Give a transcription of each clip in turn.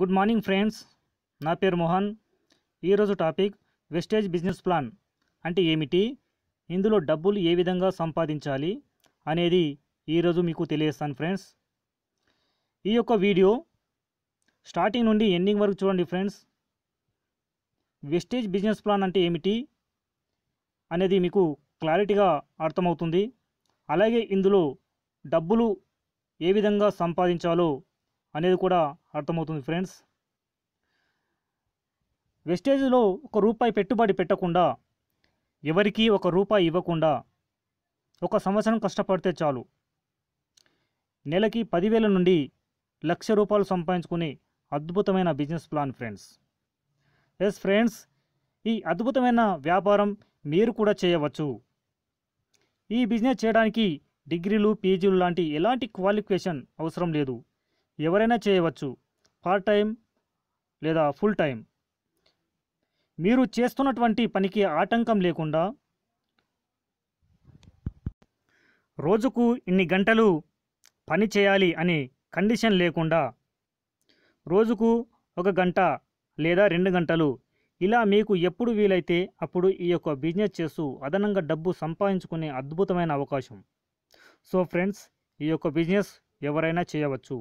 good morning friends నా పేరు మోహన్ ఈరోజు టాపిక్ వెస్టేజ్ బిజినెస్ ప్లాన్ అంటే ఏమిటి ఇందులో డబ్బులు ఏ విధంగా సంపాదించాలి అనేది ఈరోజు మీకు తెలియజేస్తాను ఫ్రెండ్స్ ఈ యొక్క వీడియో స్టార్టింగ్ నుండి ఎండింగ్ వరకు చూడండి ఫ్రెండ్స్ వెస్టేజ్ బిజినెస్ ప్లాన్ అంటే ఏమిటి అనేది మీకు క్లారిటీగా అర్థమవుతుంది అలాగే ఇందులో డబ్బులు ఏ విధంగా సంపాదించాలో అనేది కూడా అర్థమవుతుంది ఫ్రెండ్స్ వెస్టేజ్లో ఒక రూపాయి పెట్టుబడి పెట్టకుండా ఎవరికి ఒక రూపాయి ఇవ్వకుండా ఒక సంవత్సరం కష్టపడితే చాలు నెలకి పదివేల నుండి లక్ష రూపాయలు సంపాదించుకునే అద్భుతమైన business plan friends yes friends ఈ అద్భుతమైన వ్యాపారం మీరు కూడా చేయవచ్చు ఈ బిజినెస్ చేయడానికి డిగ్రీలు పీజీలు లాంటి ఎలాంటి క్వాలిఫికేషన్ అవసరం లేదు ఎవరైనా చేయవచ్చు పార్ట్ టైం లేదా ఫుల్ టైం మీరు చేస్తున్నటువంటి పనికి ఆటంకం లేకుండా రోజుకు ఇన్ని గంటలు పని చేయాలి అనే కండిషన్ లేకుండా రోజుకు ఒక గంట లేదా రెండు గంటలు ఇలా మీకు ఎప్పుడు వీలైతే అప్పుడు ఈ యొక్క బిజినెస్ చేస్తూ అదనంగా డబ్బు సంపాదించుకునే అద్భుతమైన అవకాశం సో ఫ్రెండ్స్ ఈ యొక్క బిజినెస్ ఎవరైనా చేయవచ్చు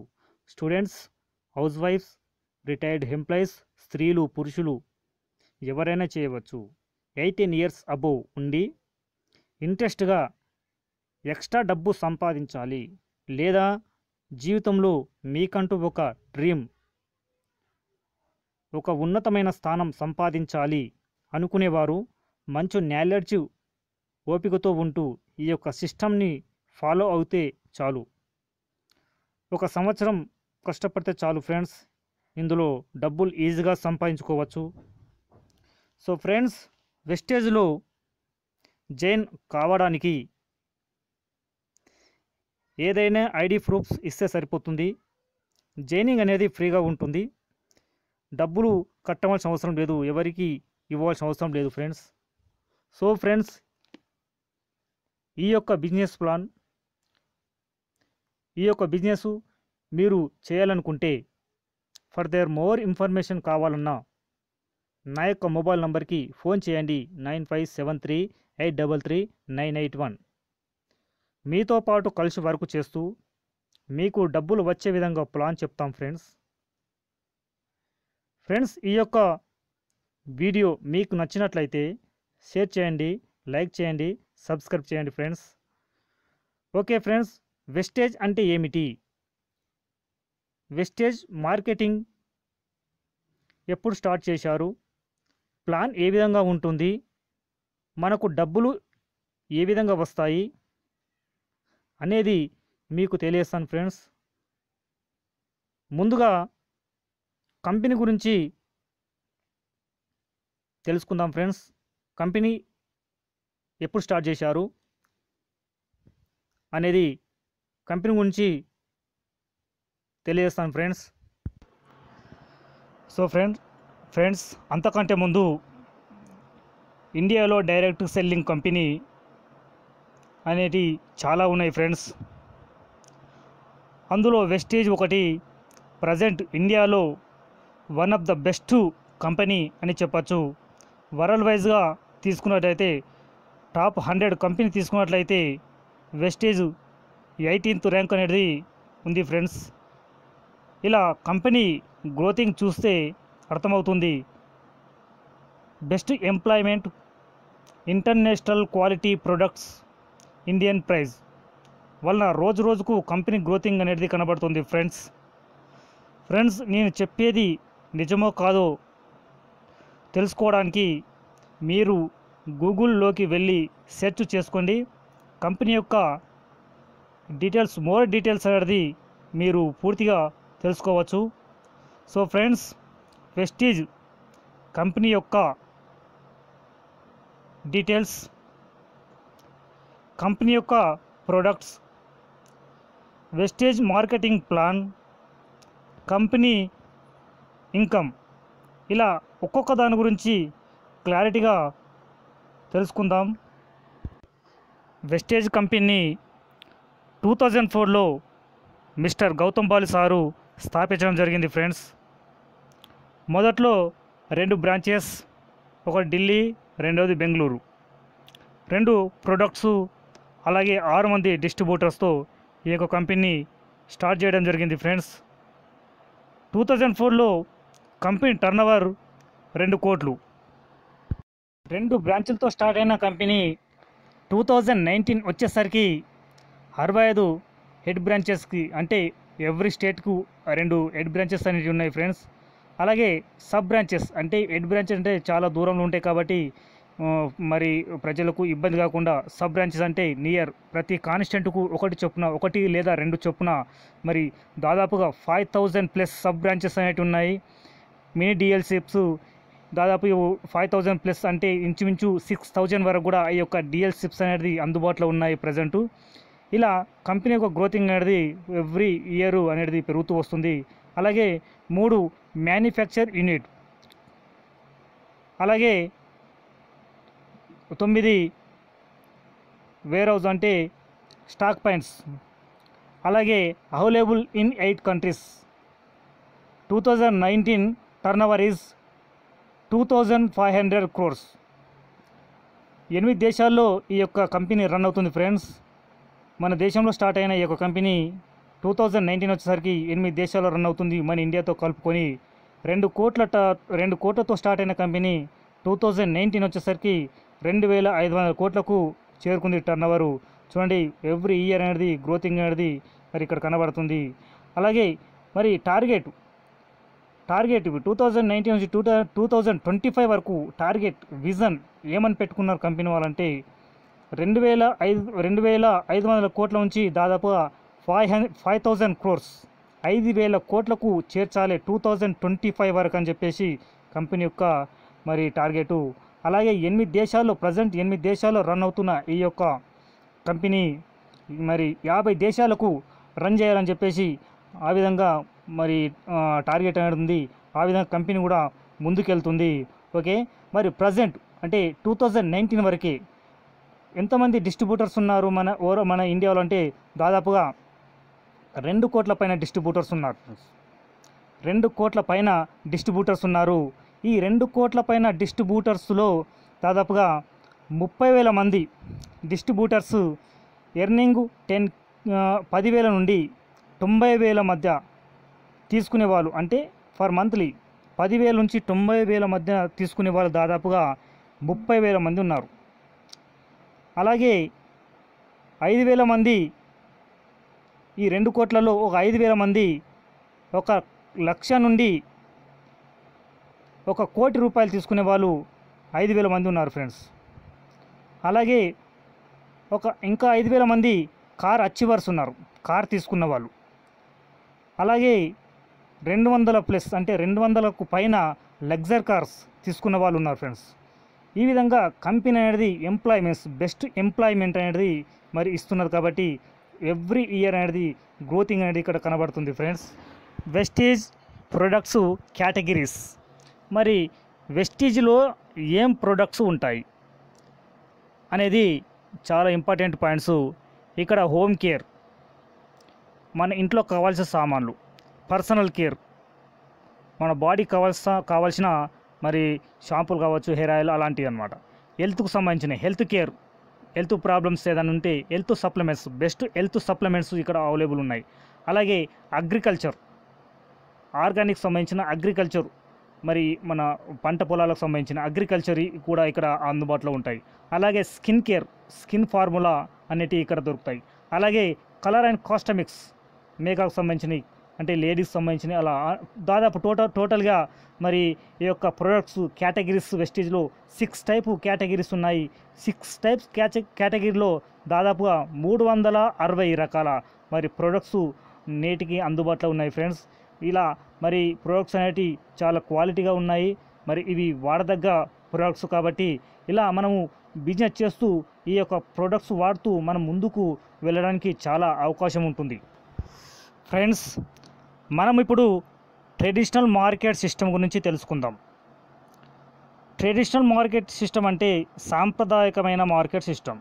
స్టూడెంట్స్ హౌస్ వైఫ్స్ రిటైర్డ్ ఎంప్లాయీస్ స్త్రీలు పురుషులు ఎవరైనా చేయవచ్చు ఎయిటీన్ ఇయర్స్ అబోవ్ ఉండి ఇంట్రెస్ట్గా ఎక్స్ట్రా డబ్బు సంపాదించాలి లేదా జీవితంలో మీకంటూ ఒక డ్రీమ్ ఒక ఉన్నతమైన స్థానం సంపాదించాలి అనుకునేవారు మంచి నాలెడ్జ్ ఓపికతో ఉంటూ ఈ యొక్క సిస్టమ్ని ఫాలో అవుతే చాలు ఒక సంవత్సరం కష్టపడితే చాలు ఫ్రెండ్స్ ఇందులో డబ్బులు ఈజీగా సంపాదించుకోవచ్చు సో ఫ్రెండ్స్ వెస్టేజ్లో జైన్ కావడానికి ఏదైనా ఐడి ప్రూఫ్స్ ఇస్తే సరిపోతుంది జైనింగ్ అనేది ఫ్రీగా ఉంటుంది డబ్బులు కట్టవలసిన అవసరం లేదు ఎవరికి ఇవ్వాల్సిన అవసరం లేదు ఫ్రెండ్స్ సో ఫ్రెండ్స్ ఈ యొక్క బిజినెస్ ప్లాన్ ఈ యొక్క బిజినెస్ మీరు చేయాలనుకుంటే ఫర్ దేర్ మోర్ ఇన్ఫర్మేషన్ కావాలన్నా నా యొక్క మొబైల్ నంబర్కి ఫోన్ చేయండి nine five seven three eight double three nine eight one మీతో పాటు కలిసి వర్క్ చేస్తూ మీకు డబ్బులు వచ్చే విధంగా ప్లాన్ చెప్తాం ఫ్రెండ్స్ ఫ్రెండ్స్ ఈ యొక్క వీడియో మీకు నచ్చినట్లయితే షేర్ చేయండి లైక్ చేయండి సబ్స్క్రైబ్ చేయండి ఫ్రెండ్స్ ఓకే ఫ్రెండ్స్ వెస్టేజ్ అంటే ఏమిటి వెస్టేజ్ మార్కెటింగ్ ఎప్పుడు స్టార్ట్ చేశారు ప్లాన్ ఏ విధంగా ఉంటుంది మనకు డబ్బులు ఏ విధంగా వస్తాయి అనేది మీకు తెలియస్తాను ఫ్రెండ్స్ ముందుగా కంపెనీ గురించి తెలుసుకుందాం ఫ్రెండ్స్ కంపెనీ ఎప్పుడు స్టార్ట్ చేశారు అనేది కంపెనీ గురించి తెలియజేస్తాను ఫ్రెండ్స్ సో ఫ్రెండ్స్ ఫ్రెండ్స్ అంతకంటే ముందు ఇండియాలో డైరెక్ట్ సెల్లింగ్ కంపెనీ అనేటి చాలా ఉన్నాయి ఫ్రెండ్స్ అందులో వెస్టేజ్ ఒకటి ప్రజెంట్ ఇండియాలో one of the best company అని చెప్పచ్చు వరల్డ్ వైజ్గా తీసుకున్నట్లయితే టాప్ హండ్రెడ్ కంపెనీ తీసుకున్నట్లయితే వెస్టేజ్ ఎయిటీన్త్ ర్యాంక్ అనేది ఉంది ఫ్రెండ్స్ ఇలా కంపెనీ గ్రోతింగ్ చూస్తే అర్థమవుతుంది best employment international quality products Indian price వలన రోజు రోజుకు కంపెనీ గ్రోతింగ్ అనేది కనబడుతుంది ఫ్రెండ్స్ ఫ్రెండ్స్ నేను చెప్పేది నిజమో కాదో తెలుసుకోవడానికి మీరు గూగుల్లోకి వెళ్ళి సెర్చ్ చేసుకోండి కంపెనీ యొక్క డీటెయిల్స్ మోర్ డీటెయిల్స్ అనేది మీరు పూర్తిగా తెలుసుకోవచ్చు సో ఫ్రెండ్స్ వెస్టీజ్ కంపెనీ యొక్క డీటెయిల్స్ కంపెనీ యొక్క products Vestige marketing plan company income ఇలా ఒక్కొక్క దాని గురించి క్లారిటీగా తెలుసుకుందాం వెస్టేజ్ కంపెనీ టూ థౌజండ్ ఫోర్లో మిస్టర్ గౌతమ్ బాలి సారు స్థాపించడం జరిగింది ఫ్రెండ్స్ మొదట్లో రెండు బ్రాంచెస్ ఒకటి ఢిల్లీ రెండవది బెంగళూరు రెండు ప్రొడక్ట్స్ అలాగే ఆరు మంది డిస్ట్రిబ్యూటర్స్తో ఈ యొక్క కంపెనీ స్టార్ట్ చేయడం జరిగింది ఫ్రెండ్స్ టూ థౌజండ్ ఫోర్లో కంపెనీ టర్నోవర్ రెండు కోట్లు రెండు బ్రాంచులతో స్టార్ట్ అయిన కంపెనీ టూ థౌజండ్ నైన్టీన్ వచ్చేసరికి అరవై ఐదు హెడ్ బ్రాంచెస్కి అంటే ఎవ్రీ స్టేట్కు రెండు హెడ్ బ్రాంచెస్ అనేవి ఉన్నాయి ఫ్రెండ్స్ అలాగే సబ్ బ్రాంచెస్ అంటే హెడ్ బ్రాంచెస్ అంటే చాలా దూరంలో ఉంటాయి కాబట్టి మరి ప్రజలకు ఇబ్బంది కాకుండా సబ్ బ్రాంచెస్ అంటే నియర్ ప్రతి కాన్స్టెంట్కు ఒకటి చొప్పున ఒకటి లేదా రెండు చొప్పున మరి దాదాపుగా five thousand plus sub branches అనేవి ఉన్నాయి మినీ డిఎల్సిప్స్ దాదాపు ఫైవ్ థౌజండ్ ప్లస్ అంటే ఇంచుమించు సిక్స్ థౌజండ్ వరకు కూడా ఈ యొక్క డిఎల్సిప్స్ అనేది అందుబాటులో ఉన్నాయి ప్రజెంటు ఇలా కంపెనీ యొక్క గ్రోతింగ్ అనేది ఎవ్రీ ఇయర్ అనేది పెరుగుతూ వస్తుంది అలాగే మూడు మ్యానుఫ్యాక్చర్ యూనిట్ అలాగే తొమ్మిది వేర్ హౌస్ అంటే స్టాక్ పాయింట్స్ అలాగే available in eight countries two thousand nineteen over is two thousand five hundred crores ఎనిమిది దేశాల్లో ఈ యొక్క కంపెనీ రన్ అవుతుంది ఫ్రెండ్స్ మన దేశంలో స్టార్ట్ అయిన ఈ యొక్క కంపెనీ టూ థౌజండ్ నైన్టీన్ వచ్చేసరికి ఎనిమిది దేశాల్లో రన్ అవుతుంది మన ఇండియాతో కలుపుకొని రెండు కోట్ల రెండు కోట్లతో స్టార్ట్ అయిన కంపెనీ టూ థౌజండ్ నైన్టీన్ వచ్చేసరికి రెండు వేల ఐదు వందల కోట్లకు చేరుకుంది టర్న్ ఓవరు చూడండి ఎవ్రీ ఇయర్ అనేది గ్రోతింగ్ అనేది మరి ఇక్కడ కనబడుతుంది అలాగే మరి target target two thousand nineteen నుంచి two two thousand twenty five వరకు టార్గెట్ విజన్ ఏమని పెట్టుకున్నారు కంపెనీ వాళ్ళంటే రెండు వేల ఐదు రెండు వేల ఐదు వందల కోట్ల నుంచి దాదాపు five hundred five thousand crores ఐదు వేల కోట్లకు చేర్చాలి టూ థౌజండ్ ట్వంటీ ఫైవ్ వరకు అని చెప్పేసి కంపెనీ యొక్క మరి టార్గెటు అలాగే ఎనిమిది దేశాల్లో ప్రజెంట్ ఎనిమిది దేశాల్లో రన్ అవుతున్న ఈ యొక్క కంపెనీ మరి యాభై దేశాలకు రన్ చేయాలని చెప్పేసి ఆ విధంగా మరి టార్గెట్ అనేది ఉంది ఆ విధంగా కంపెనీ కూడా ముందుకెళ్తుంది ఓకే మరి ప్రజెంట్ అంటే టూ థౌజండ్ నైన్టీన్ వరకే ఎంతమంది డిస్ట్రిబ్యూటర్స్ ఉన్నారు మన ఓరో మన ఇండియాలో అంటే దాదాపుగా రెండు కోట్ల పైన డిస్ట్రిబ్యూటర్స్ ఉన్నారు రెండు కోట్ల పైన డిస్ట్రిబ్యూటర్స్ ఉన్నారు ఈ రెండు కోట్ల పైన డిస్ట్రిబ్యూటర్స్లో దాదాపుగా ముప్పై వేల మంది డిస్ట్రిబ్యూటర్స్ ఎర్నింగ్ టెన్ పదివేల నుండి తొంభై వేల మధ్య తీసుకునేవాళ్ళు అంటే ఫర్ మంత్లీ పదివేల నుంచి తొంభై వేల మధ్య తీసుకునే వాళ్ళు దాదాపుగా ముప్పై వేల మంది ఉన్నారు అలాగే ఐదు వేల మంది ఈ రెండు కోట్లలో ఒక ఐదు వేల మంది ఒక లక్ష నుండి ఒక కోటి రూపాయలు తీసుకునే వాళ్ళు ఐదు వేల మంది ఉన్నారు ఫ్రెండ్స్ అలాగే ఒక ఇంకా ఐదు వేల మంది కార్ అచ్చివర్స్ ఉన్నారు కార్ తీసుకున్న వాళ్ళు అలాగే రెండు వందల ప్లస్ అంటే రెండు వందలకు పైన లగ్జర్ కార్స్ తీసుకున్న వాళ్ళు ఉన్నారు ఫ్రెండ్స్ ఈ విధంగా కంపెనీ అనేది ఎంప్లాయ్మెంట్స్ బెస్ట్ ఎంప్లాయ్మెంట్ అనేది మరి ఇస్తున్నది కాబట్టి ఎవ్రీ ఇయర్ అనేది గ్రోతింగ్ అనేది ఇక్కడ కనబడుతుంది ఫ్రెండ్స్ వెస్టీజ్ ప్రొడక్ట్స్ క్యాటగిరీస్ మరి వెస్టీజ్లో ఏం ప్రొడక్ట్స్ ఉంటాయి అనేది చాలా ఇంపార్టెంట్ పాయింట్స్ ఇక్కడ హోమ్ కేర్ మన ఇంట్లో కావాల్సిన సామాన్లు పర్సనల్ కేర్ మన బాడీకి కావాల్సిన కావాల్సిన మరి షాంపులు కావచ్చు హెయిర్ ఆయిల్ అలాంటివి అనమాట హెల్త్కు సంబంధించిన హెల్త్ కేర్ హెల్త్ ప్రాబ్లమ్స్ ఏదైనా ఉంటే health supplements best health supplements ఇక్కడ అవైలబుల్ ఉన్నాయి అలాగే అగ్రికల్చర్ ఆర్గానిక్ సంబంధించిన అగ్రికల్చర్ మరి మన పంట పొలాలకు సంబంధించిన అగ్రికల్చర్ కూడా ఇక్కడ అందుబాటులో ఉంటాయి అలాగే స్కిన్ కేర్ స్కిన్ ఫార్ములా అనేటివి ఇక్కడ దొరుకుతాయి అలాగే కలర్ అండ్ కాస్టమిక్స్ మేకప్ సంబంధించిన అంటే లేడీస్ సంబంధించిన అలా దాదాపు టోటల్ టోటల్గా మరి ఈ యొక్క ప్రొడక్ట్స్ కేటగిరీస్ వెస్టేజ్లో సిక్స్ టైపు కేటగిరీస్ ఉన్నాయి సిక్స్ టైప్స్ క్యాచ కేటగిరీలో దాదాపుగా మూడు వందల అరవై రకాల మరి ప్రొడక్ట్స్ నేటికి అందుబాటులో ఉన్నాయి ఫ్రెండ్స్ ఇలా మరి ప్రొడక్ట్స్ అనేటివి చాలా క్వాలిటీగా ఉన్నాయి మరి ఇవి వాడదగ్గ ప్రొడక్ట్స్ కాబట్టి ఇలా మనము బిజినెస్ చేస్తూ ఈ యొక్క ప్రొడక్ట్స్ వాడుతూ మనం ముందుకు వెళ్ళడానికి చాలా అవకాశం ఉంటుంది ఫ్రెండ్స్ మనం ఇప్పుడు ట్రెడిషనల్ మార్కెట్ సిస్టమ్ గురించి తెలుసుకుందాం ట్రెడిషనల్ మార్కెట్ సిస్టమ్ అంటే సాంప్రదాయకమైన మార్కెట్ సిస్టమ్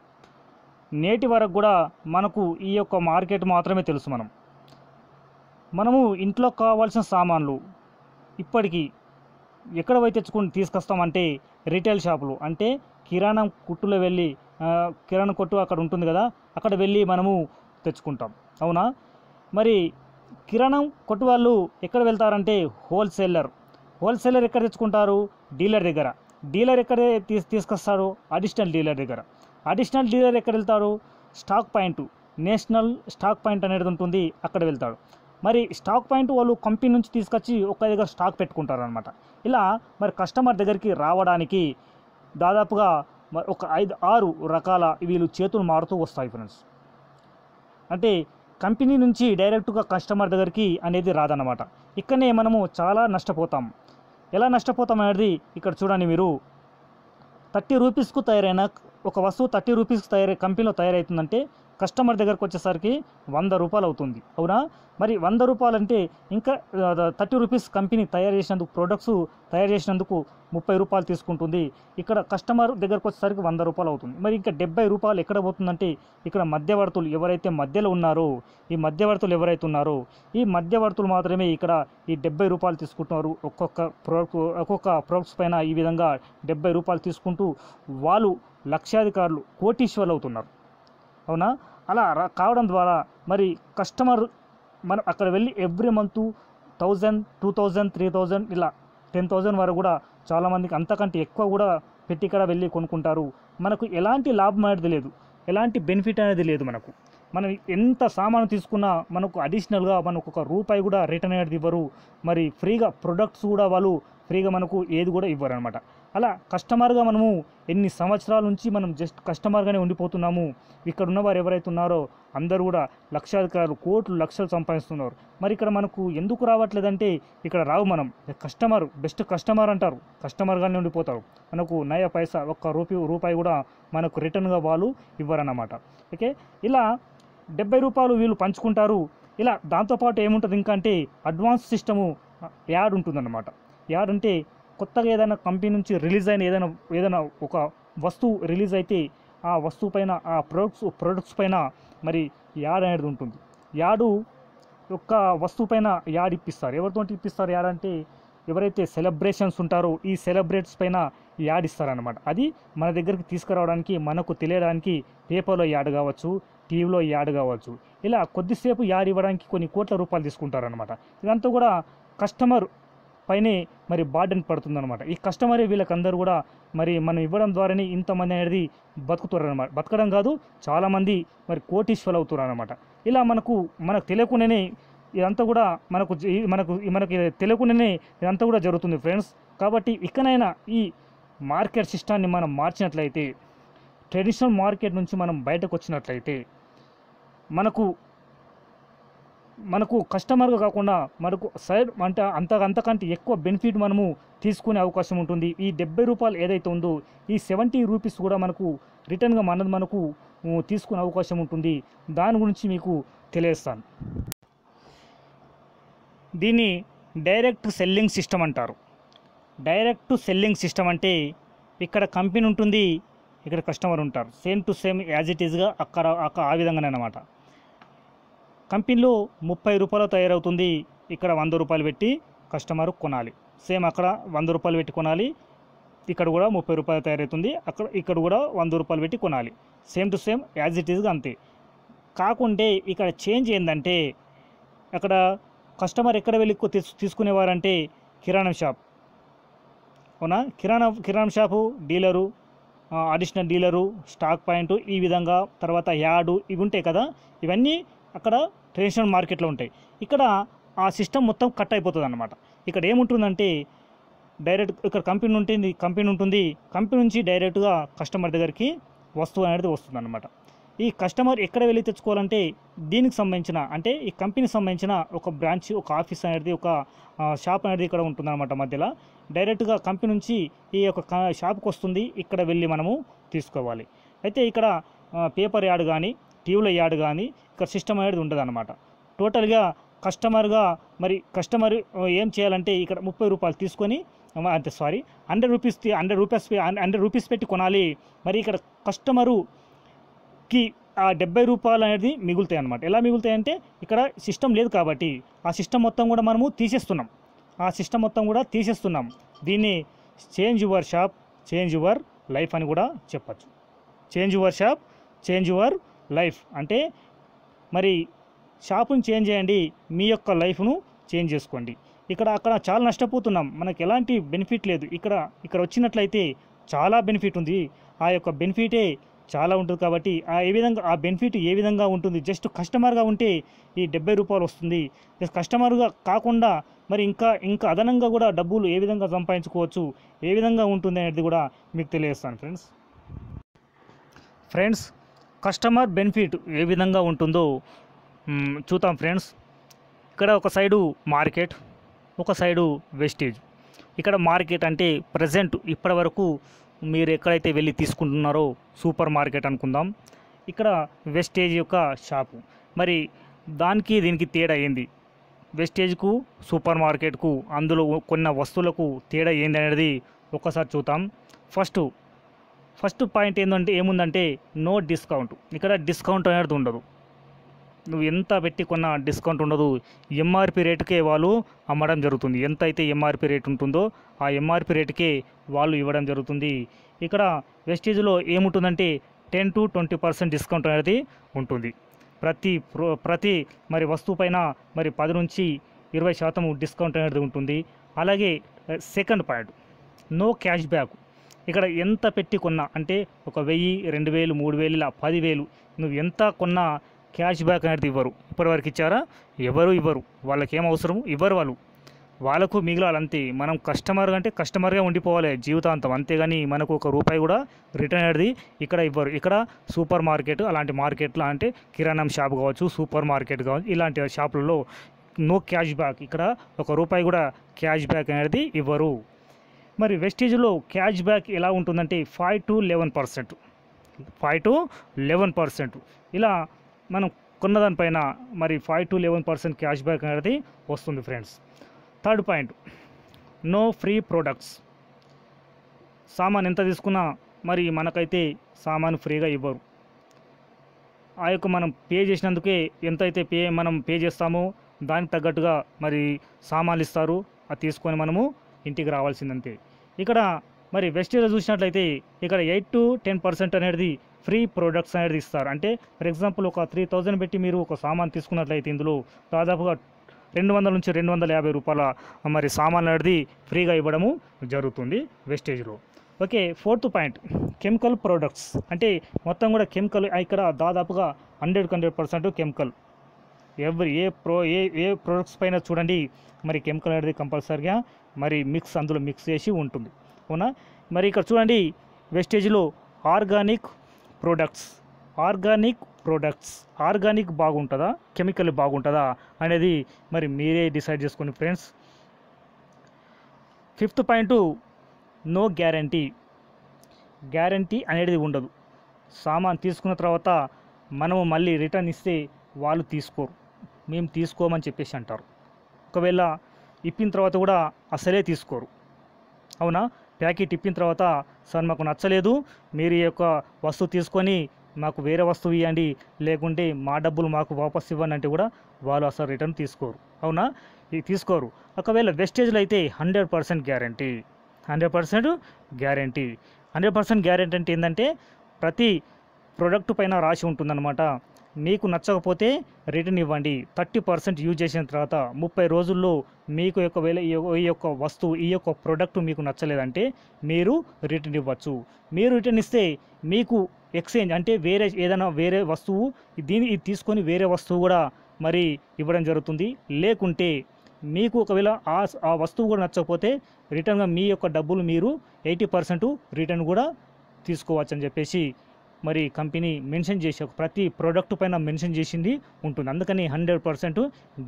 నేటి వరకు కూడా మనకు ఈ యొక్క మార్కెట్ మాత్రమే తెలుసు మనం మనము ఇంట్లో కావాల్సిన సామాన్లు ఇప్పటికీ ఎక్కడ పోయి తెచ్చుకుని తీసుకొస్తామంటే రిటైల్ షాపులు అంటే కిరాణం కుట్టులో వెళ్ళి కిరాణా కొట్టు అక్కడ ఉంటుంది కదా అక్కడ వెళ్ళి మనము తెచ్చుకుంటాం అవునా మరి కిరాణం కొట్టు వాళ్ళు ఎక్కడ వెళ్తారంటే హోల్సేలర్ హోల్సేలర్ ఎక్కడ తెచ్చుకుంటారు డీలర్ దగ్గర డీలర్ ఎక్కడ తీసు తీసుకొస్తారు అడిషనల్ డీలర్ దగ్గర అడిషనల్ డీలర్ ఎక్కడ వెళ్తారు stock point national stock point అనేది ఉంటుంది అక్కడ వెళ్తాడు మరి స్టాక్ పాయింట్ వాళ్ళు కంపెనీ నుంచి తీసుకొచ్చి ఒక్క దగ్గర స్టాక్ పెట్టుకుంటారు అనమాట ఇలా మరి కస్టమర్ దగ్గరికి రావడానికి దాదాపుగా ఒక ఐదు ఆరు రకాల వీళ్ళు చేతులు మారుతూ వస్తాయి ఫ్రెండ్స్ అంటే కంపెనీ నుంచి డైరెక్ట్గా కస్టమర్ దగ్గరికి అనేది రాదన్నమాట ఇక్కడనే మనము చాలా నష్టపోతాం ఎలా నష్టపోతాం అనేది ఇక్కడ చూడండి మీరు థర్టీ రూపీస్కు తయారైన ఒక వస్తువు థర్టీ రూపీస్కి తయారై కంపెనీలో తయారవుతుందంటే కస్టమర్ దగ్గరకు వచ్చేసరికి వంద రూపాయలు అవుతుంది అవునా మరి వంద రూపాయలు అంటే ఇంకా థర్టీ రూపీస్ కంపెనీ తయారు చేసినందుకు ప్రొడక్ట్స్ తయారు చేసినందుకు ముప్పై రూపాయలు తీసుకుంటుంది ఇక్కడ కస్టమర్ దగ్గరకు వచ్చేసరికి వంద రూపాయలు అవుతుంది మరి ఇంకా డెబ్బై రూపాయలు ఎక్కడ పోతుందంటే ఇక్కడ మధ్యవర్తులు ఎవరైతే మధ్యలో ఉన్నారో ఈ మధ్యవర్తులు ఎవరైతే ఉన్నారో ఈ మధ్యవర్తులు మాత్రమే ఇక్కడ ఈ డెబ్బై రూపాయలు తీసుకుంటున్నారు ఒక్కొక్క ప్రోడక్ట్ ఒక్కొక్క ప్రోడక్ట్స్ పైన ఈ విధంగా డెబ్బై రూపాయలు తీసుకుంటూ వాళ్ళు లక్షాధికారులు కోటీశ్వర్లు అవుతున్నారు అవునా అలా కావడం ద్వారా మరి కస్టమర్ మనం అక్కడ వెళ్ళి every month thousand two thousand three thousand ఇలా టెన్ థౌజండ్ వరకు కూడా చాలామందికి అంతకంటే ఎక్కువ కూడా పెట్టి ఇక్కడ వెళ్ళి కొనుక్కుంటారు మనకు ఎలాంటి లాభం అనేది లేదు ఎలాంటి బెనిఫిట్ అనేది లేదు మనకు మనం ఎంత సామాను తీసుకున్నా మనకు అడిషనల్గా మనకు ఒక రూపాయి కూడా రిటర్న్ అనేది ఇవ్వరు మరి ఫ్రీగా ప్రొడక్ట్స్ కూడా వాళ్ళు ఫ్రీగా మనకు ఏది కూడా ఇవ్వరు అనమాట అలా కస్టమర్గా మనము ఎన్ని సంవత్సరాల నుంచి మనం జస్ట్ కస్టమర్గానే ఉండిపోతున్నాము ఇక్కడ ఉన్నవారు ఎవరైతే ఉన్నారో అందరూ కూడా లక్షాధికారులు కోట్లు లక్షలు సంపాదిస్తున్నారు మరి ఇక్కడ మనకు ఎందుకు రావట్లేదంటే ఇక్కడ రావు మనం కస్టమర్ బెస్ట్ కస్టమర్ అంటారు కస్టమర్గానే ఉండిపోతారు మనకు నయ పైసా ఒక్క రూపాయి రూపాయి కూడా మనకు రిటర్న్గా వాళ్ళు ఇవ్వరన్నమాట ఓకే ఇలా డెబ్బై రూపాయలు వీళ్ళు పంచుకుంటారు ఇలా దాంతోపాటు ఏముంటుంది ఇంకా అంటే అడ్వాన్స్ సిస్టము యాడ్ ఉంటుందన్నమాట యాడ్ అంటే కొత్తగా ఏదైనా కంపెనీ నుంచి రిలీజ్ అయిన ఏదైనా ఏదైనా ఒక వస్తువు రిలీజ్ అయితే ఆ వస్తువు పైన ఆ ప్రొడక్ట్స్ ప్రొడక్ట్స్ పైన మరి యాడ్ అనేది ఉంటుంది యాడు యొక్క వస్తువు పైన యాడ్ ఇప్పిస్తారు ఎవరితో ఇప్పిస్తారు యాడ్ అంటే ఎవరైతే సెలబ్రేషన్స్ ఉంటారో ఈ సెలబ్రేట్స్ పైన యాడ్ ఇస్తారనమాట అది మన దగ్గరికి తీసుకురావడానికి మనకు తెలియడానికి పేపర్లో యాడ్ కావచ్చు టీవీలో యాడ్ కావచ్చు ఇలా కొద్దిసేపు యాడ్ ఇవ్వడానికి కొన్ని కోట్ల రూపాయలు తీసుకుంటారనమాట ఇదంతా కూడా కస్టమర్ పైనే మరి బార్డెన్ పడుతుందనమాట ఈ కస్టమరే వీళ్ళకందరూ కూడా మరి మనం ఇవ్వడం ద్వారానే ఇంతమంది అనేది బతుకుతారనమాట అనమాట బతకడం కాదు చాలామంది మరి కోటీశ్వరులు అవుతున్నారు అనమాట ఇలా మనకు మనకు తెలియకుండానే ఇదంతా కూడా మనకు మనకు మనకి తెలియకుండానే ఇదంతా కూడా జరుగుతుంది ఫ్రెండ్స్ కాబట్టి ఇకనైనా ఈ మార్కెట్ సిస్టాన్ని మనం మార్చినట్లయితే ట్రెడిషనల్ మార్కెట్ నుంచి మనం బయటకు వచ్చినట్లయితే మనకు మనకు కస్టమర్గా కాకుండా మనకు సైడ్ అంటే అంత అంతకంటే ఎక్కువ బెనిఫిట్ మనము తీసుకునే అవకాశం ఉంటుంది ఈ డెబ్బై రూపాయలు ఏదైతే ఉందో ఈ సెవెంటీ రూపీస్ కూడా మనకు రిటర్న్గా మనది మనకు తీసుకునే అవకాశం ఉంటుంది దాని గురించి మీకు తెలియస్తాను దీన్ని డైరెక్ట్ సెల్లింగ్ సిస్టమ్ అంటారు డైరెక్ట్ సెల్లింగ్ సిస్టమ్ అంటే ఇక్కడ కంపెనీ ఉంటుంది ఇక్కడ కస్టమర్ ఉంటారు same to same as it ఈజ్గా అక్కడ ఆ విధంగానే అనమాట కంపెనీలో ముప్పై రూపాయలు తయారవుతుంది ఇక్కడ వంద రూపాయలు పెట్టి కస్టమర్ కొనాలి సేమ్ అక్కడ వంద రూపాయలు పెట్టి కొనాలి ఇక్కడ కూడా ముప్పై రూపాయలు తయారవుతుంది అక్కడ ఇక్కడ కూడా వంద రూపాయలు పెట్టి కొనాలి same to same as it ఈజ్గా అంతే కాకుంటే ఇక్కడ చేంజ్ ఏంటంటే అక్కడ కస్టమర్ ఎక్కడ వెళ్ళి తీసుకునేవారంటే కిరాణం షాప్ అవునా కిరాణా కిరాణం shop dealer additional dealer stock point ఈ విధంగా తర్వాత యార్డు ఇవి ఉంటాయి కదా ఇవన్నీ అక్కడ ట్రెడిషనల్ మార్కెట్లో ఉంటాయి ఇక్కడ ఆ సిస్టమ్ మొత్తం కట్ అయిపోతుంది అనమాట ఇక్కడ ఏముంటుందంటే డైరెక్ట్ ఇక్కడ కంపెనీ ఉంటుంది కంపెనీ ఉంటుంది కంపెనీ నుంచి డైరెక్ట్గా కస్టమర్ దగ్గరికి వస్తువు అనేది వస్తుంది అనమాట ఈ కస్టమర్ ఎక్కడ వెళ్ళి తెచ్చుకోవాలంటే దీనికి సంబంధించిన అంటే ఈ కంపెనీకి సంబంధించిన ఒక బ్రాంచ్ ఒక ఆఫీస్ అనేది ఒక షాప్ అనేది ఇక్కడ ఉంటుంది అనమాట మధ్యలో డైరెక్ట్గా కంపెనీ నుంచి ఈ యొక్క షాప్కి వస్తుంది ఇక్కడ వెళ్ళి మనము తీసుకోవాలి అయితే ఇక్కడ పేపర్ యాడ్ కానీ టీవీలో యాడ్ కానీ సిస్టమ్ అనేది ఉండదు అనమాట టోటల్గా కస్టమర్గా మరి కస్టమర్ ఏం చేయాలంటే ఇక్కడ ముప్పై రూపాయలు తీసుకొని అంతే sorry hundred rupees hundred rupees hundred rupees పెట్టి కొనాలి మరి ఇక్కడ కస్టమరుకి ఆ డెబ్బై రూపాయలు అనేది మిగులుతాయి అనమాట ఎలా మిగులుతాయంటే ఇక్కడ సిస్టమ్ లేదు కాబట్టి ఆ సిస్టమ్ మొత్తం కూడా మనము తీసేస్తున్నాం ఆ సిస్టమ్ మొత్తం కూడా తీసేస్తున్నాం దీన్ని change your shop change your life అని కూడా చెప్పచ్చు change your shop change your life అంటే మరి షాపును చేంజ్ చేయండి మీ యొక్క లైఫ్ను చేంజ్ చేసుకోండి ఇక్కడ అక్కడ చాలా నష్టపోతున్నాం మనకు ఎలాంటి బెనిఫిట్ లేదు ఇక్కడ ఇక్కడ వచ్చినట్లయితే చాలా బెనిఫిట్ ఉంది ఆ యొక్క బెనిఫిటే చాలా ఉంటుంది కాబట్టి ఆ ఏ విధంగా ఆ బెనిఫిట్ ఏ విధంగా ఉంటుంది జస్ట్ కస్టమర్గా ఉంటే ఈ డెబ్బై రూపాయలు వస్తుంది జస్ట్ కస్టమర్గా కాకుండా మరి ఇంకా ఇంకా అదనంగా కూడా డబ్బులు ఏ విధంగా సంపాదించుకోవచ్చు ఏ విధంగా ఉంటుంది అనేది కూడా మీకు తెలియజేస్తాను ఫ్రెండ్స్ ఫ్రెండ్స్ కస్టమర్ బెనిఫిట్ ఏ విధంగా ఉంటుందో చూద్దాం ఫ్రెండ్స్ ఇక్కడ ఒక సైడు మార్కెట్ ఒక సైడు వెస్టేజ్ ఇక్కడ మార్కెట్ అంటే ప్రజెంట్ ఇప్పటి వరకు మీరు ఎక్కడైతే వెళ్ళి తీసుకుంటున్నారో సూపర్ మార్కెట్ అనుకుందాం ఇక్కడ వెస్టేజ్ యొక్క షాపు మరి దానికి దీనికి తేడా ఏంది వెస్టేజ్కు సూపర్ మార్కెట్కు అందులో కొన్ని వస్తువులకు తేడా ఏంది అనేది ఒకసారి చూద్దాం ఫస్ట్ ఫస్ట్ పాయింట్ ఏంటంటే ఏముందంటే నో డిస్కౌంట్ ఇక్కడ డిస్కౌంట్ అనేది ఉండదు నువ్వు ఎంత పెట్టి కొన్న డిస్కౌంట్ ఉండదు ఎంఆర్పి రేటుకే వాళ్ళు అమ్మడం జరుగుతుంది ఎంత అయితే ఎంఆర్పి రేట్ ఉంటుందో ఆ ఎంఆర్పి రేటుకే వాళ్ళు ఇవ్వడం జరుగుతుంది ఇక్కడ వెస్టేజ్లో ఏముంటుందంటే ten to twenty percent discount అనేది ఉంటుంది ప్రతి ప్రతి మరి వస్తువు పైన మరి పది నుంచి ఇరవై శాతం డిస్కౌంట్ అనేది ఉంటుంది అలాగే second point no cash back ఇక్కడ ఎంత పెట్టి కొన్నా అంటే ఒక వెయ్యి రెండు వేలు మూడు వేలు ఇలా పదివేలు నువ్వు ఎంత కొన్నా క్యాష్ బ్యాక్ అనేది ఇవ్వరు ఇప్పటివరకు ఇచ్చారా ఎవరు ఇవ్వరు వాళ్ళకేం అవసరం ఇవ్వరు వాళ్ళు వాళ్ళకు మిగిలాలంతే మనం కస్టమర్ అంటే కస్టమర్గా ఉండిపోవాలి జీవితాంతం అంతేగాని మనకు ఒక రూపాయి కూడా రిటర్న్ అనేది ఇక్కడ ఇవ్వరు ఇక్కడ సూపర్ మార్కెట్ అలాంటి మార్కెట్లు అంటే కిరాణం షాప్ కావచ్చు సూపర్ మార్కెట్ కావచ్చు ఇలాంటి షాపులలో నో క్యాష్ బ్యాక్ ఇక్కడ ఒక రూపాయి కూడా క్యాష్ బ్యాక్ అనేది ఇవ్వరు మరి వెస్టేజ్లో క్యాష్ బ్యాక్ ఎలా ఉంటుందంటే five to eleven percent five to eleven percent ఇలా మనం కొన్నదానిపైన మరి five to eleven percent cash back అనేది వస్తుంది friends third point no free products సామాన్ ఎంత తీసుకున్నా మరి మనకైతే సామాను ఫ్రీగా ఇవ్వరు ఆ యొక్క మనం పే చేసినందుకే ఎంతైతే పే మనం పే చేస్తామో దానికి తగ్గట్టుగా మరి సామాన్లు ఇస్తారు అది తీసుకొని మనము ఇంటికి రావాల్సిందంతే ఇక్కడ మరి వెస్టీలో చూసినట్లయితే ఇక్కడ ఎయిట్ టు టెన్ పర్సెంట్ అనేది ఫ్రీ ప్రోడక్ట్స్ అనేది ఇస్తారు అంటే ఫర్ ఎగ్జాంపుల్ ఒక త్రీ థౌజండ్ పెట్టి మీరు ఒక సామాన్ తీసుకున్నట్లయితే ఇందులో దాదాపుగా రెండు వందల నుంచి రెండు వందల యాభై రూపాయల మరి సామాన్ అనేది ఫ్రీగా ఇవ్వడము జరుగుతుంది వెస్టేజ్లో okay fourth point chemical products అంటే మొత్తం కూడా కెమికల్ ఇక్కడ దాదాపుగా హండ్రెడ్ హండ్రెడ్ పర్సెంట్ కెమికల్ ఎవరి ఏ ప్రో ఏ ఏ ప్రొడక్ట్స్ పైన చూడండి మరి కెమికల్ అనేది కంపల్సరీగా మరి మిక్స్ అందులో మిక్స్ చేసి ఉంటుంది అవునా మరి ఇక్కడ చూడండి వెస్టేజ్లో organic products organic products organic బాగుంటుందా కెమికల్ బాగుంటుందా అనేది మరి మీరే డిసైడ్ చేసుకోండి friends fifth point no guarantee guarantee అనేది ఉండదు సామాన్ తీసుకున్న తర్వాత మనము మళ్ళీ రిటర్న్ ఇస్తే వాళ్ళు తీసుకోరు మేము తీసుకోమని చెప్పేసి అంటారు ఒకవేళ ఇప్పిన తర్వాత కూడా అసలే తీసుకోరు అవునా ప్యాకెట్ ఇప్పిన తర్వాత సార్ మాకు నచ్చలేదు మీరు ఈ యొక్క వస్తువు తీసుకొని మాకు వేరే వస్తువు ఇవ్వండి లేకుంటే మా డబ్బులు మాకు వాపస్ ఇవ్వండి అంటే కూడా వాళ్ళు అసలు రిటర్న్ తీసుకోరు అవునా ఇది తీసుకోరు ఒకవేళ వెస్టేజ్లో అయితే hundred percent guarantee hundred percent guarantee hundred percent guarantee అంటే ఏంటంటే ప్రతి ప్రొడక్ట్ పైన రాసి ఉంటుందన్నమాట మీకు నచ్చకపోతే రిటర్న్ ఇవ్వండి థర్టీ పర్సెంట్ యూజ్ చేసిన తర్వాత ముప్పై రోజుల్లో మీకు ఒకవేళ ఈ యొక్క వస్తువు ఈ యొక్క ప్రోడక్ట్ మీకు నచ్చలేదంటే మీరు రిటర్న్ ఇవ్వచ్చు మీరు రిటర్న్ ఇస్తే మీకు ఎక్స్చేంజ్ అంటే వేరే ఏదైనా వేరే వస్తువు దీన్ని తీసుకొని వేరే వస్తువు కూడా మరి ఇవ్వడం జరుగుతుంది లేకుంటే మీకు ఒకవేళ ఆ ఆ వస్తువు కూడా నచ్చకపోతే రిటర్న్గా మీ యొక్క డబ్బులు మీరు ఎయిటీ పర్సెంట్ రిటర్న్ కూడా తీసుకోవచ్చు అని చెప్పేసి మరి కంపెనీ మెన్షన్ చేసి ప్రతి ప్రోడక్ట్ పైన మెన్షన్ చేసింది ఉంటుంది అందుకని హండ్రెడ్ పర్సెంట్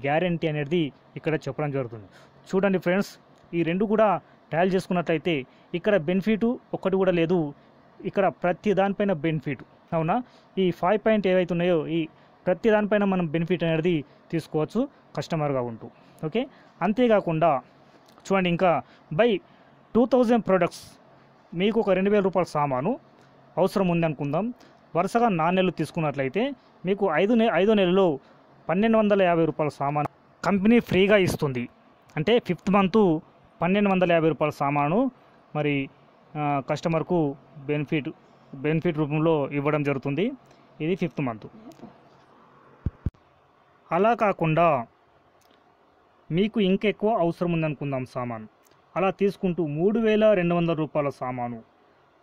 గ్యారంటీ అనేది ఇక్కడ చెప్పడం జరుగుతుంది చూడండి ఫ్రెండ్స్ ఈ రెండు కూడా ట్రయల్ చేసుకున్నట్లయితే ఇక్కడ బెనిఫిట్ ఒక్కటి కూడా లేదు ఇక్కడ ప్రతి దానిపైన బెనిఫిట్ అవునా ఈ ఫైవ్ పాయింట్ ఏవైతే ఉన్నాయో ఈ ప్రతి దానిపైన మనం బెనిఫిట్ అనేది తీసుకోవచ్చు కస్టమర్గా ఉంటూ ఓకే అంతేకాకుండా చూడండి ఇంకా బై టూ థౌజండ్ ప్రొడక్ట్స్ మీకు ఒక రెండు వేల రూపాయల సామాను అవసరం ఉంది అనుకుందాం వరుసగా నాలుగు నెలలు తీసుకున్నట్లయితే మీకు ఐదు నె ఐదో నెలలో పన్నెండు వందల యాభై రూపాయల సామాను కంపెనీ ఫ్రీగా ఇస్తుంది అంటే ఫిఫ్త్ మంత్ పన్నెండు వందల యాభై రూపాయల సామాను మరి కస్టమర్కు బెనిఫిట్ బెనిఫిట్ రూపంలో ఇవ్వడం జరుగుతుంది ఇది ఫిఫ్త్ మంత్ అలా కాకుండా మీకు ఇంకెక్కువ అవసరం ఉందనుకుందాం సామాను అలా తీసుకుంటూ మూడు వేల రెండు వందల రూపాయల సామాను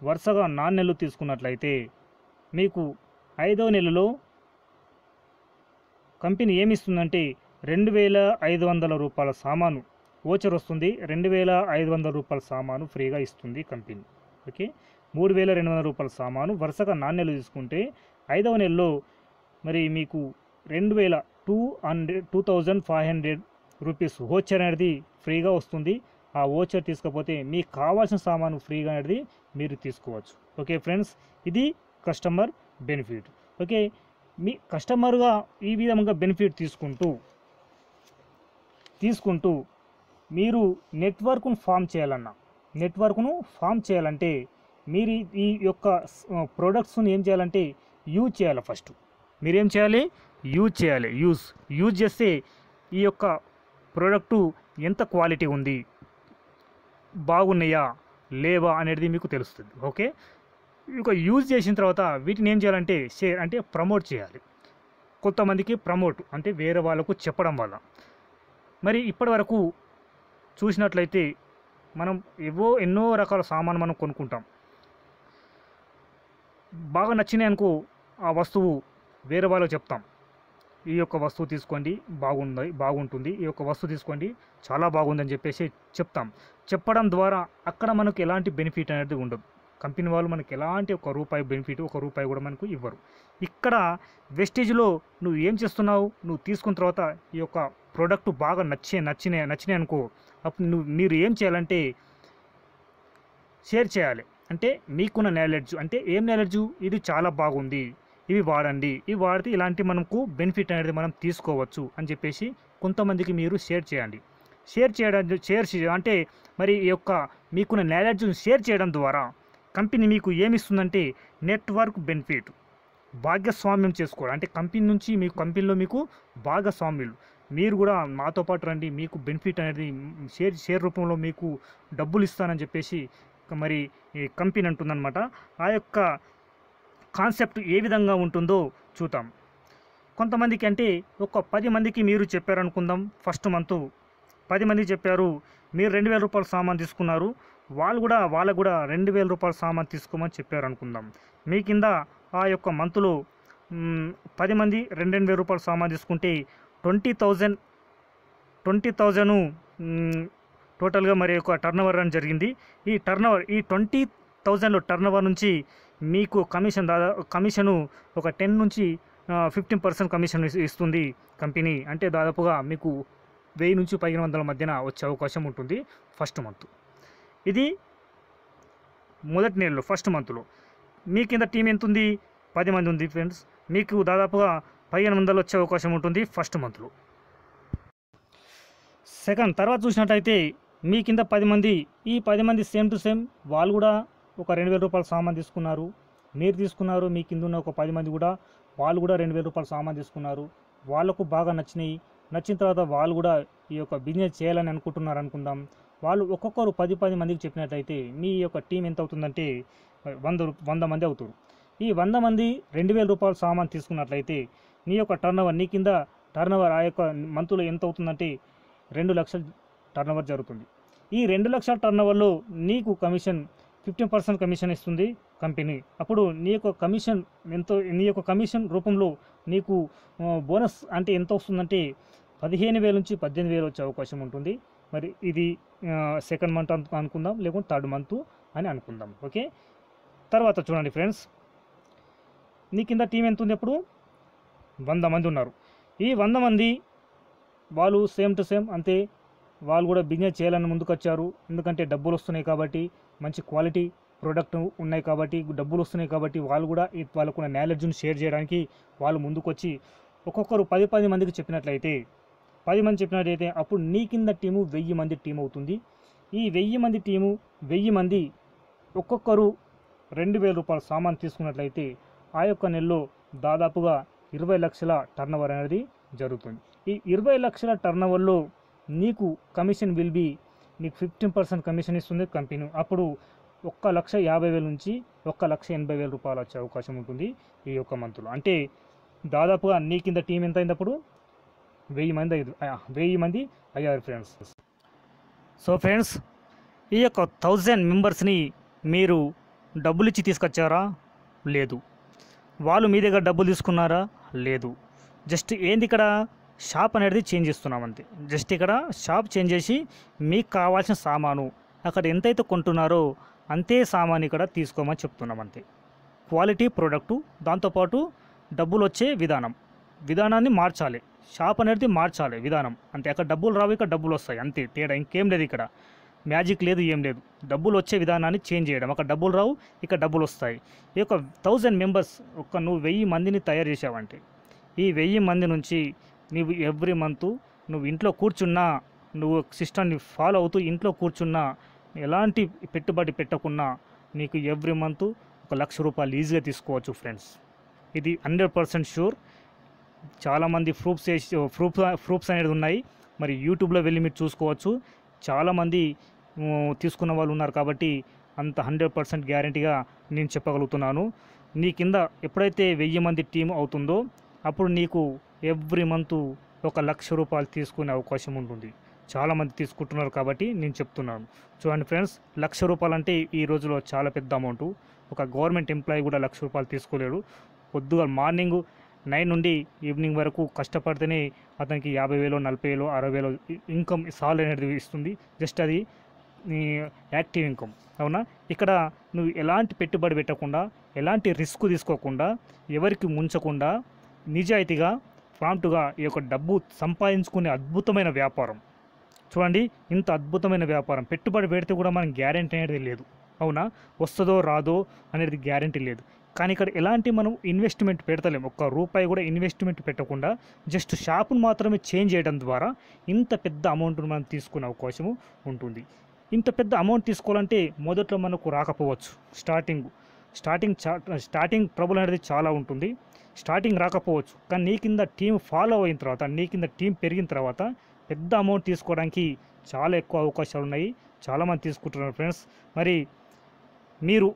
వరుసగా నాణ్యలు తీసుకున్నట్లయితే మీకు ఐదవ నెలలో కంపెనీ ఏమిస్తుందంటే రెండు వేల ఐదు వందల రూపాయల సామాను ఓచర్ వస్తుంది రెండు వేల ఐదు వందల రూపాయల సామాను ఫ్రీగా ఇస్తుంది కంపెనీ ఓకే మూడు వేల రెండు వందల రూపాయల సామాను వరుసగా నాణ్యలు తీసుకుంటే ఐదవ నెలలో మరి మీకు రెండు వేల two hundred two thousand five hundred rupees voucher అనేది ఫ్రీగా వస్తుంది ఆ ఓచర్ తీసుకపోతే మీకు కావాల్సిన సామాను ఫ్రీగా అనేది మీరు తీసుకోవచ్చు ఓకే ఫ్రెండ్స్ ఇది కస్టమర్ బెనిఫిట్ ఓకే మీ కస్టమర్గా ఈ విధంగా బెనిఫిట్ తీసుకుంటూ తీసుకుంటూ మీరు నెట్వర్క్ను ఫామ్ చేయాలన్నా నెట్వర్క్ను ఫామ్ చేయాలంటే మీరు ఈ యొక్క ప్రోడక్ట్స్ని ఏం చేయాలంటే యూజ్ చేయాలి ఫస్ట్ మీరేం చేయాలి యూజ్ చేయాలి యూజ్ యూజ్ చేస్తే ఈ యొక్క ప్రోడక్టు ఎంత క్వాలిటీ ఉంది బాగున్నాయా లేవా అనేది మీకు తెలుస్తుంది ఓకే ఇక యూజ్ చేసిన తర్వాత వీటిని ఏం చేయాలంటే షేర్ అంటే ప్రమోట్ చేయాలి కొంతమందికి ప్రమోట్ అంటే వేరే వాళ్ళకు చెప్పడం వల్ల మరి ఇప్పటి వరకు చూసినట్లయితే మనం ఎవో ఎన్నో రకాల సామాను మనం కొనుక్కుంటాం బాగా నచ్చినాయి అనుకో ఆ వస్తువు వేరే వాళ్ళకు చెప్తాం ఈ యొక్క వస్తువు తీసుకోండి బాగుంది బాగుంటుంది ఈ యొక్క వస్తువు తీసుకోండి చాలా బాగుందని చెప్పేసి చెప్తాం చెప్పడం ద్వారా అక్కడ మనకు ఎలాంటి బెనిఫిట్ అనేది ఉండదు కంపెనీ వాళ్ళు మనకు ఎలాంటి ఒక రూపాయి బెనిఫిట్ ఒక రూపాయి కూడా మనకు ఇవ్వరు ఇక్కడ వెస్టేజ్లో నువ్వు ఏం చేస్తున్నావు నువ్వు తీసుకున్న తర్వాత ఈ యొక్క ప్రోడక్ట్ బాగా నచ్చే నచ్చిన నచ్చినాయి అనుకో అప్పుడు నువ్వు మీరు ఏం చేయాలంటే షేర్ చేయాలి అంటే మీకున్న నాలెడ్జ్ అంటే ఏం నాలెడ్జు ఇది చాలా బాగుంది ఇవి వాడండి ఇవి వాడితే ఇలాంటి మనకు బెనిఫిట్ అనేది మనం తీసుకోవచ్చు అని చెప్పేసి కొంతమందికి మీరు షేర్ చేయండి షేర్ చేయడం షేర్ అంటే మరి ఈ యొక్క మీకున్న నాలెడ్జ్ని షేర్ చేయడం ద్వారా కంపెనీ మీకు ఏమిస్తుందంటే నెట్వర్క్ బెనిఫిట్ భాగస్వామ్యం చేసుకోవడం అంటే కంపెనీ నుంచి మీ కంపెనీలో మీకు భాగస్వామ్యులు మీరు కూడా మాతో పాటు రండి మీకు బెనిఫిట్ అనేది షేర్ షేర్ రూపంలో మీకు డబ్బులు ఇస్తానని చెప్పేసి మరి కంపెనీ అంటుందన్నమాట ఆ యొక్క కాన్సెప్ట్ ఏ విధంగా ఉంటుందో చూద్దాం కొంతమందికి అంటే ఒక పది మందికి మీరు చెప్పారనుకుందాం ఫస్ట్ మంత్ పది మంది చెప్పారు మీరు రెండు వేల రూపాయల సామాన్ తీసుకున్నారు వాళ్ళు కూడా వాళ్ళకు కూడా రెండు వేల రూపాయల సామాన్ తీసుకోమని చెప్పారు అనుకుందాం మీ కింద ఆ యొక్క మంత్లో పది మంది రెండు రెండు వేల రూపాయల సామాన్ తీసుకుంటే ట్వంటీ థౌజండ్ ట్వంటీ థౌజండ్ టోటల్గా మరి ఒక టర్న్ ఓవర్ అని జరిగింది ఈ టర్నవర్ ఈ ట్వంటీ థౌజండ్లో టర్నవర్ నుంచి మీకు కమిషన్ దాదా కమిషను ఒక టెన్ నుంచి ఫిఫ్టీన్ పర్సెంట్ కమిషన్ ఇస్తుంది కంపెనీ అంటే దాదాపుగా మీకు వెయ్యి నుంచి పదిహేను వందల మధ్యన వచ్చే అవకాశం ఉంటుంది ఫస్ట్ మంత్ ఇది మొదటి నెలలో ఫస్ట్ మంత్లో మీ కింద టీం ఎంత ఉంది పది మంది ఉంది ఫ్రెండ్స్ మీకు దాదాపుగా పదిహేను వందలు వచ్చే అవకాశం ఉంటుంది ఫస్ట్ మంత్లో సెకండ్ తర్వాత చూసినట్టయితే మీ కింద పది మంది ఈ పది మంది సేమ్ టు సేమ్ వాళ్ళు కూడా ఒక రెండు వేల రూపాయల సామాన్ తీసుకున్నారు మీరు తీసుకున్నారు మీ కింద ఉన్న ఒక పది మంది కూడా వాళ్ళు కూడా రెండు వేల రూపాయల సామాన్ తీసుకున్నారు వాళ్ళకు బాగా నచ్చినాయి నచ్చిన తర్వాత వాళ్ళు కూడా ఈ యొక్క బిజినెస్ చేయాలని అనుకుంటున్నారు అనుకుందాం వాళ్ళు ఒక్కొక్కరు పది పది మందికి చెప్పినట్లయితే మీ యొక్క టీం ఎంత అవుతుందంటే వంద వంద మంది అవుతారు ఈ వంద మంది రెండు వేల రూపాయల సామాన్ తీసుకున్నట్లయితే నీ యొక్క ఓవర్ నీ కింద ఓవర్ ఆ యొక్క మంత్లో ఎంత అవుతుందంటే రెండు లక్షల టర్నోవర్ జరుగుతుంది ఈ రెండు లక్షల టర్నోవర్లో నీకు కమిషన్ ఫిఫ్టీన్ పర్సెంట్ కమిషన్ ఇస్తుంది కంపెనీ అప్పుడు నీ యొక్క కమిషన్ ఎంతో నీ యొక్క కమిషన్ రూపంలో నీకు బోనస్ అంటే ఎంత వస్తుందంటే పదిహేను వేల నుంచి పద్దెనిమిది వేలు వచ్చే అవకాశం ఉంటుంది మరి ఇది సెకండ్ మంత్ అనుకుందాం లేకుంటే థర్డ్ మంత్ అని అనుకుందాం ఓకే తర్వాత చూడండి ఫ్రెండ్స్ నీ కింద టీం ఎంత ఉంది ఎప్పుడు వంద మంది ఉన్నారు ఈ వంద మంది వాళ్ళు సేమ్ టు సేమ్ అంతే వాళ్ళు కూడా బిజినెస్ చేయాలని ముందుకు వచ్చారు ఎందుకంటే డబ్బులు వస్తున్నాయి కాబట్టి మంచి క్వాలిటీ ప్రోడక్ట్ ఉన్నాయి కాబట్టి డబ్బులు వస్తున్నాయి కాబట్టి వాళ్ళు కూడా వాళ్ళకున్న నాలెడ్జ్ను షేర్ చేయడానికి వాళ్ళు ముందుకొచ్చి ఒక్కొక్కరు పది పది మందికి చెప్పినట్లయితే పది మంది చెప్పినట్లయితే అప్పుడు నీ కింద టీము వెయ్యి మంది టీం అవుతుంది ఈ వెయ్యి మంది టీము వెయ్యి మంది ఒక్కొక్కరు రెండు వేల రూపాయల సామాన్ తీసుకున్నట్లయితే ఆ యొక్క నెలలో దాదాపుగా ఇరవై లక్షల టర్నోవర్ అనేది జరుగుతుంది ఈ ఇరవై లక్షల టర్నోవర్లో నీకు కమిషన్ విల్ బి నీకు ఫిఫ్టీన్ పర్సెంట్ కమిషన్ ఇస్తుంది కంపెనీ అప్పుడు ఒక్క లక్ష యాభై వేల నుంచి ఒక్క లక్ష ఎనభై వేల రూపాయలు వచ్చే అవకాశం ఉంటుంది ఈ యొక్క మంత్లో అంటే దాదాపుగా నీ కింద టీం ఎంత అప్పుడు వెయ్యి మంది వెయ్యి మంది అయ్యారు ఫ్రెండ్స్ సో ఫ్రెండ్స్ ఈ యొక్క థౌజండ్ మెంబర్స్ని మీరు డబ్బులు ఇచ్చి తీసుకొచ్చారా లేదు వాళ్ళు మీ దగ్గర డబ్బులు తీసుకున్నారా లేదు జస్ట్ ఏంది ఇక్కడ షాప్ అనేది చేంజ్ చేస్తున్నాం అంతే జస్ట్ ఇక్కడ షాప్ చేంజ్ చేసి మీకు కావాల్సిన సామాను అక్కడ ఎంతైతే కొంటున్నారో అంతే సామాను ఇక్కడ తీసుకోమని చెప్తున్నాం అంతే క్వాలిటీ ప్రోడక్టు దాంతోపాటు డబ్బులు వచ్చే విధానం విధానాన్ని మార్చాలి షాప్ అనేది మార్చాలి విధానం అంటే అక్కడ డబ్బులు రావు ఇక్కడ డబ్బులు వస్తాయి అంతే తేడా ఇంకేం లేదు ఇక్కడ మ్యాజిక్ లేదు ఏం లేదు డబ్బులు వచ్చే విధానాన్ని చేంజ్ చేయడం అక్కడ డబ్బులు రావు ఇక్కడ డబ్బులు వస్తాయి ఈ యొక్క థౌజండ్ మెంబర్స్ ఒక నువ్వు వెయ్యి మందిని తయారు చేసావంటే ఈ వెయ్యి మంది నుంచి నీవు ఎవ్రీ మంత్ నువ్వు ఇంట్లో కూర్చున్నా నువ్వు సిస్టమ్ని ఫాలో అవుతూ ఇంట్లో కూర్చున్నా ఎలాంటి పెట్టుబడి పెట్టకున్నా నీకు ఎవ్రీ మంత్ ఒక లక్ష రూపాయలు ఈజీగా తీసుకోవచ్చు ఫ్రెండ్స్ ఇది హండ్రెడ్ పర్సెంట్ షూర్ చాలామంది ప్రూఫ్స్ వేసి ప్రూఫ్ ప్రూఫ్స్ అనేది ఉన్నాయి మరి యూట్యూబ్లో వెళ్ళి మీరు చూసుకోవచ్చు చాలామంది తీసుకున్న వాళ్ళు ఉన్నారు కాబట్టి అంత హండ్రెడ్ పర్సెంట్ గ్యారంటీగా నేను చెప్పగలుగుతున్నాను నీ కింద ఎప్పుడైతే వెయ్యి మంది టీం అవుతుందో అప్పుడు నీకు ఎవ్రీ మంత్ ఒక లక్ష రూపాయలు తీసుకునే అవకాశం ఉంటుంది చాలామంది తీసుకుంటున్నారు కాబట్టి నేను చెప్తున్నాను చూడండి ఫ్రెండ్స్ లక్ష రూపాయలు అంటే ఈ రోజులో చాలా పెద్ద అమౌంట్ ఒక గవర్నమెంట్ ఎంప్లాయీ కూడా లక్ష రూపాయలు తీసుకోలేడు పొద్దుగా మార్నింగ్ నైన్ నుండి ఈవినింగ్ వరకు కష్టపడితేనే అతనికి యాభై వేలు నలభై వేలు అరవై వేలు ఇన్కమ్ సాల్ అనేది ఇస్తుంది జస్ట్ అది యాక్టివ్ ఇన్కమ్ అవునా ఇక్కడ నువ్వు ఎలాంటి పెట్టుబడి పెట్టకుండా ఎలాంటి రిస్క్ తీసుకోకుండా ఎవరికి ముంచకుండా నిజాయితీగా ప్రాంప్ట్గా ఈ యొక్క డబ్బు సంపాదించుకునే అద్భుతమైన వ్యాపారం చూడండి ఇంత అద్భుతమైన వ్యాపారం పెట్టుబడి పెడితే కూడా మనం గ్యారంటీ అనేది లేదు అవునా వస్తుందో రాదో అనేది గ్యారెంటీ లేదు కానీ ఇక్కడ ఎలాంటి మనం ఇన్వెస్ట్మెంట్ పెడతలేం ఒక్క రూపాయి కూడా ఇన్వెస్ట్మెంట్ పెట్టకుండా జస్ట్ షాపును మాత్రమే చేంజ్ చేయడం ద్వారా ఇంత పెద్ద అమౌంట్ను మనం తీసుకునే అవకాశము ఉంటుంది ఇంత పెద్ద అమౌంట్ తీసుకోవాలంటే మొదట్లో మనకు రాకపోవచ్చు స్టార్టింగ్ స్టార్టింగ్ స్టార్టింగ్ ట్రబుల్ అనేది చాలా ఉంటుంది స్టార్టింగ్ రాకపోవచ్చు కానీ నీ కింద టీం ఫాలో అయిన తర్వాత నీ కింద టీం పెరిగిన తర్వాత పెద్ద అమౌంట్ తీసుకోవడానికి చాలా ఎక్కువ అవకాశాలు ఉన్నాయి చాలామంది తీసుకుంటున్నారు ఫ్రెండ్స్ మరి మీరు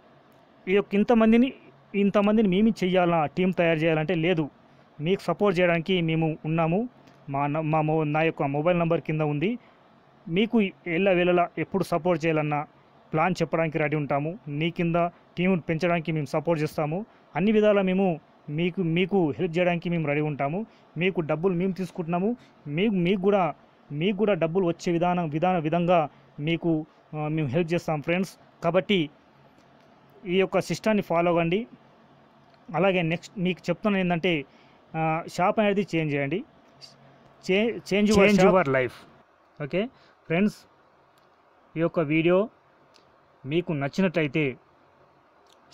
ఈ యొక్క ఇంతమందిని ఇంతమందిని మేమే చేయాలా టీం తయారు చేయాలంటే లేదు మీకు సపోర్ట్ చేయడానికి మేము ఉన్నాము మా మా నా యొక్క మొబైల్ నెంబర్ కింద ఉంది మీకు ఎలా వెళ్ళలా ఎప్పుడు సపోర్ట్ చేయాలన్నా ప్లాన్ చెప్పడానికి రెడీ ఉంటాము నీ కింద టీం పెంచడానికి మేము సపోర్ట్ చేస్తాము అన్ని విధాలా మేము మీకు మీకు హెల్ప్ చేయడానికి మేము రెడీ ఉంటాము మీకు డబ్బులు మేము తీసుకుంటున్నాము మీకు మీకు కూడా మీకు కూడా డబ్బులు వచ్చే విధానం విధాన విధంగా మీకు మేము హెల్ప్ చేస్తాం ఫ్రెండ్స్ కాబట్టి ఈ యొక్క సిస్టాన్ని ఫాలో అవ్వండి అలాగే నెక్స్ట్ మీకు చెప్తున్నాను ఏంటంటే షాప్ అనేది చేంజ్ చేయండి change change your life okay friends ఈ యొక్క వీడియో మీకు నచ్చినట్లయితే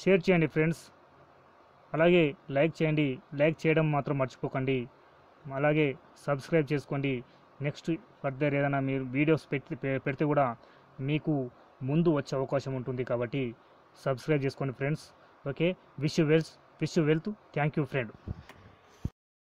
షేర్ చేయండి ఫ్రెండ్స్ అలాగే లైక్ చేయండి లైక్ చేయడం మాత్రం మర్చిపోకండి అలాగే సబ్స్క్రైబ్ చేసుకోండి నెక్స్ట్ ఫర్దర్ ఏదైనా మీరు వీడియోస్ పెట్టి పెడితే కూడా మీకు ముందు వచ్చే అవకాశం ఉంటుంది కాబట్టి సబ్స్క్రైబ్ చేసుకోండి friends okay wish you wealth wish you wealth thank you friend